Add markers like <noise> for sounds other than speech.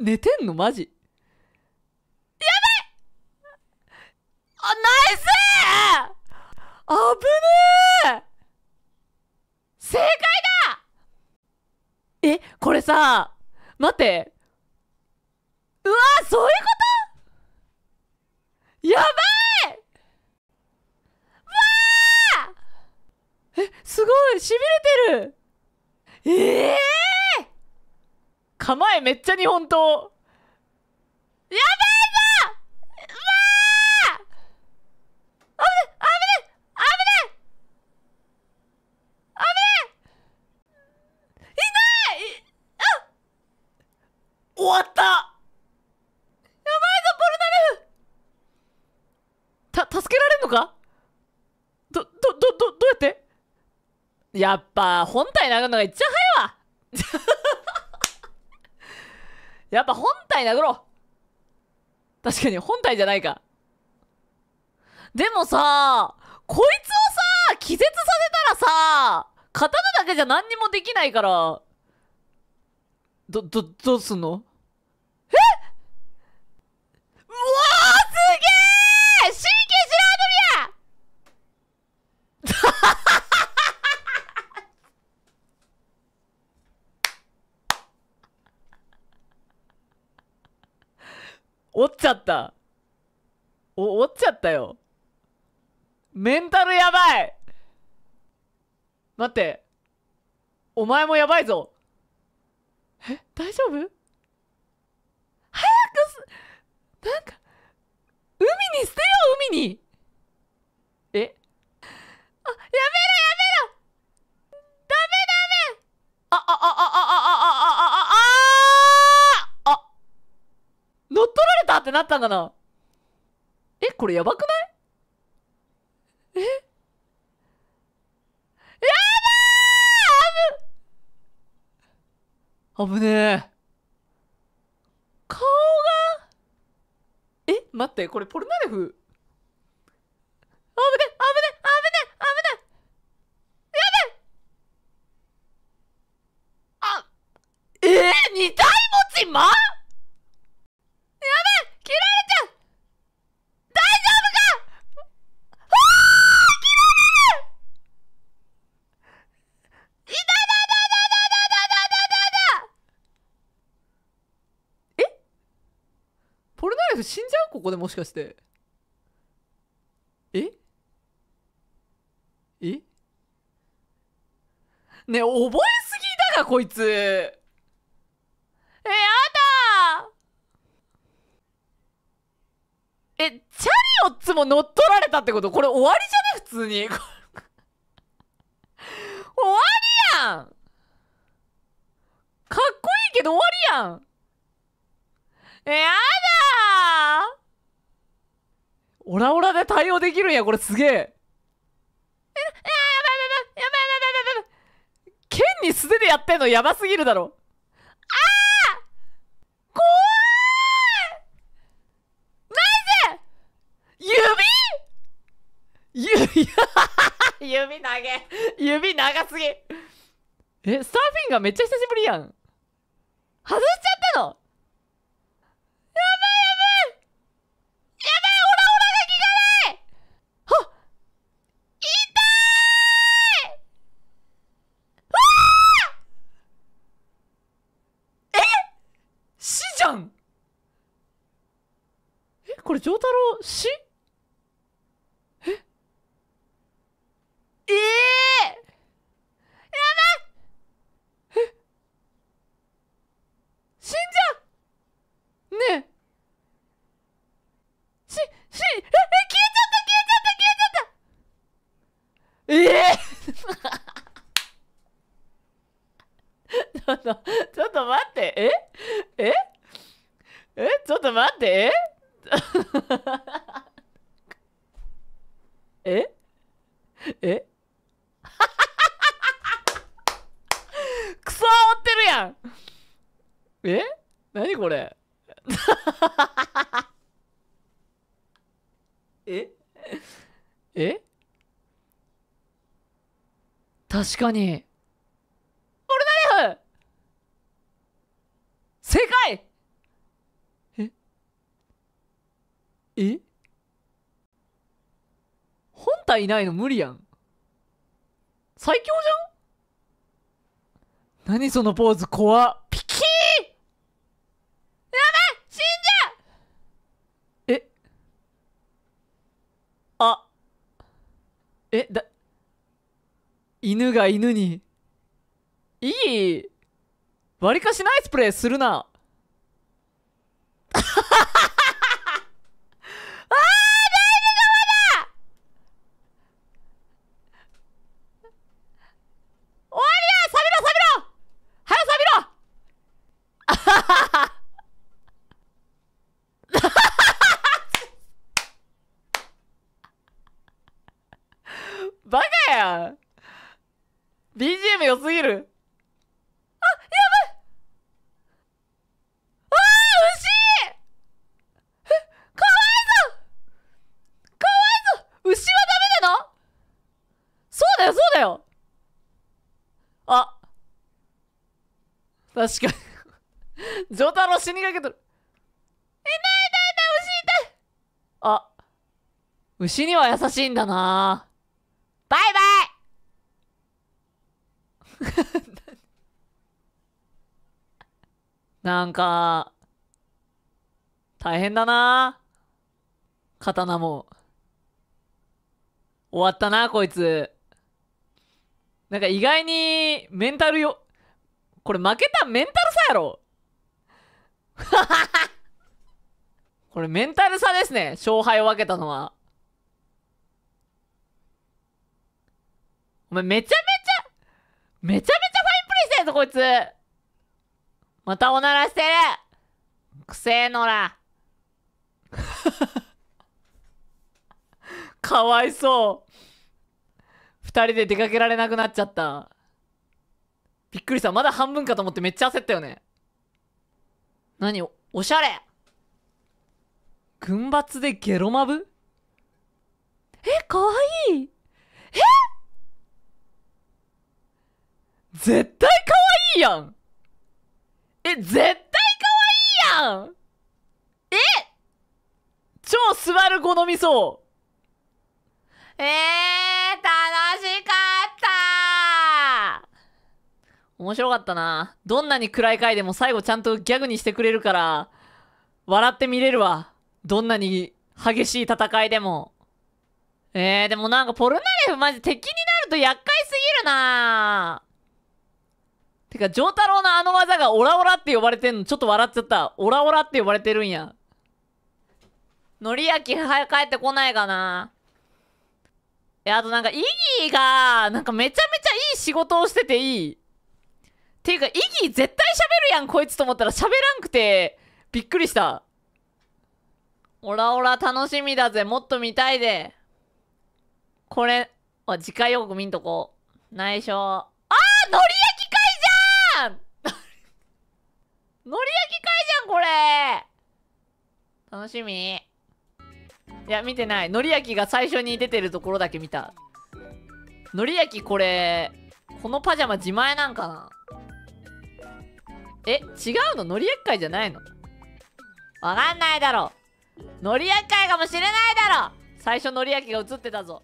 寝てんのマジやべあナイスあぶねえ正解だえこれさ待ってうわそういうことやばいわえすごいしびれてるええー構えめっちゃ日本刀やばいぞわあ危ね危ね危ね危ね痛いあ終わったやばいぞポルナルフた助けられんのかど、ど、ど、ど、どうやってやっぱ本体殴るのがいっちゃ早いわ <laughs> やっぱ本体殴ろう確かに本体じゃないか。でもさ、こいつをさ、気絶させたらさ、刀だけじゃ何にもできないから、ど、ど、どうすんの折っちゃったお折っちゃったよメンタルやばい待ってお前もやばいぞえ大丈夫早くすなんか海に捨てよう海にえあやめろやめろダメダメあああってなったんだなえ、これやばくないえやばー危ねえ。顔が。え、待って、これポルナレフ危ね危ね危ね危ねやべあえー、二体持ちまポルナレフ死んじゃうここでもしかしてええねえ覚えすぎだがこいつえやだえチャリオッツも乗っ取られたってことこれ終わりじゃね普通に <laughs> 終わりやんかっこいいけど終わりやんえやだオラオラで対応できるんやこれすげええやばいやばいやばいやばいやばいやばい剣に素手でやってんのやばすぎるだろああ指指投げ指長すぎえサーフィンがめっちゃ久しぶりやん外しちゃったこれ丈太郎死ええー、やばえ死んじゃうねえししええ消えちゃった消えちゃった消えちゃったええー <laughs> ちょっと、ちょっと待って、えええちょっと待って、えええクソ煽ってるやんえ何これええ確かに俺だよ世界え本体いないの無理やん最強じゃん何そのポーズ怖っピキーやばい死んじゃうえあえだ犬が犬にいい割りかしナイスプレーするなバカやん !BGM 良すぎるあやばいああ牛え、かわいそうかわいそう牛はダメなのそうだよそうだよあ確かにジョタロ死にかけとるえないだいだ牛いたあ牛には優しいんだなバイバイなんか、大変だな刀も。終わったなこいつ。なんか意外に、メンタルよ、これ負けたメンタルさやろ <laughs> これメンタル差ですね。勝敗を分けたのは。お前めちゃめちゃ、めちゃめちゃファインプレーしてるぞ、こいつまたおならしてるくせえのら。<laughs> かわいそう。二人で出かけられなくなっちゃった。びっくりした。まだ半分かと思ってめっちゃ焦ったよね。何お、おしゃれ軍抜でゲロマブえ、かわいい絶対可愛いやんえ、絶対可愛いやんえ超スバル好みそうえー、楽しかった面白かったな。どんなに暗い回でも最後ちゃんとギャグにしてくれるから、笑って見れるわ。どんなに激しい戦いでも。えー、でもなんかポルナレフマジ敵になると厄介すぎるなぁ。てか、ジョータロウのあの技がオラオラって呼ばれてんの、ちょっと笑っちゃった。オラオラって呼ばれてるんや。のりやき、早く帰ってこないかな。や、あとなんか、イギーが、なんかめちゃめちゃいい仕事をしてていい。ていうか、イギー絶対喋るやん、こいつと思ったら喋らんくて、びっくりした。オラオラ楽しみだぜ、もっと見たいで。これ、あ、次回予告見んとこ。内緒。あー、のりり焼き会じゃん、これ楽しみ。いや、見てない。のり焼きが最初に出てるところだけ見た。のり焼きこれ、このパジャマ自前なんかなえ、違うののり焼き会じゃないのわかんないだろ。のり焼き会かもしれないだろ最初のり焼きが映ってたぞ。